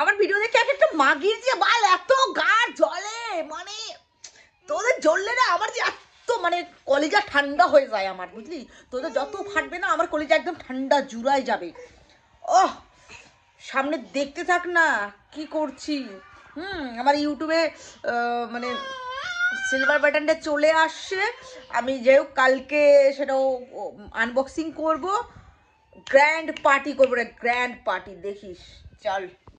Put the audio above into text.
আমার ভিডিও দেখে এক একটা মাগির যে বাল এত গা জলে মানে তোদের জ্বললে না আমার যে এত মানে কলিজা ঠান্ডা হয়ে যায় আমার বুঝলি তোদের যত ফাটবে না আমার কলিজা একদম ঠান্ডা জুড়াই যাবে ওহ সামনে দেখতে থাক না কি করছি হুম আমার ইউটিউবে মানে সিলভার বাটনটা চলে আসছে আমি যাই কালকে সেটাও আনবক্সিং করব গ্র্যান্ড পার্টি করবো রে গ্র্যান্ড পার্টি দেখিস চল